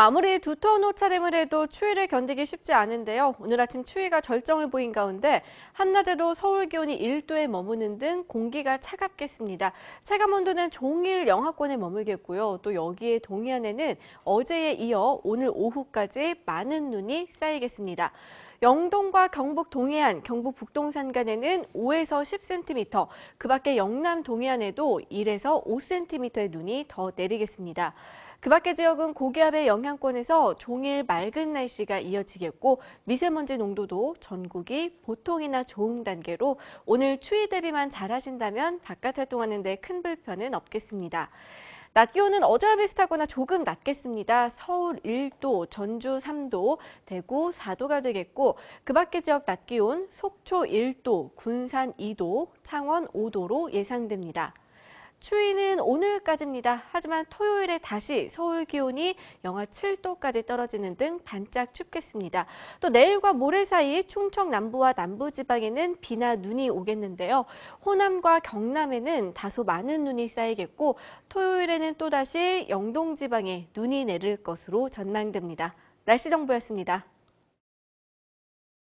아무리 두터운 옷차림을 해도 추위를 견디기 쉽지 않은데요. 오늘 아침 추위가 절정을 보인 가운데 한낮에도 서울 기온이 1도에 머무는 등 공기가 차갑겠습니다. 체감 온도는 종일 영하권에 머물겠고요. 또 여기에 동해안에는 어제에 이어 오늘 오후까지 많은 눈이 쌓이겠습니다. 영동과 경북 동해안, 경북 북동산 간에는 5에서 10cm, 그 밖에 영남 동해안에도 1에서 5cm의 눈이 더 내리겠습니다. 그 밖의 지역은 고기압의 영향권에서 종일 맑은 날씨가 이어지겠고 미세먼지 농도도 전국이 보통이나 좋은 단계로 오늘 추위 대비만 잘하신다면 바깥 활동하는 데 큰 불편은 없겠습니다. 낮 기온은 어제와 비슷하거나 조금 낮겠습니다. 서울 1도, 전주 3도, 대구 4도가 되겠고 그 밖의 지역 낮 기온 속초 1도, 군산 2도, 창원 5도로 예상됩니다. 추위는 오늘까지입니다. 하지만 토요일에 다시 서울 기온이 영하 7도까지 떨어지는 등 반짝 춥겠습니다. 또 내일과 모레 사이 충청 남부와 남부 지방에는 비나 눈이 오겠는데요. 호남과 경남에는 다소 많은 눈이 쌓이겠고 토요일에는 또다시 영동 지방에 눈이 내릴 것으로 전망됩니다. 날씨 정보였습니다.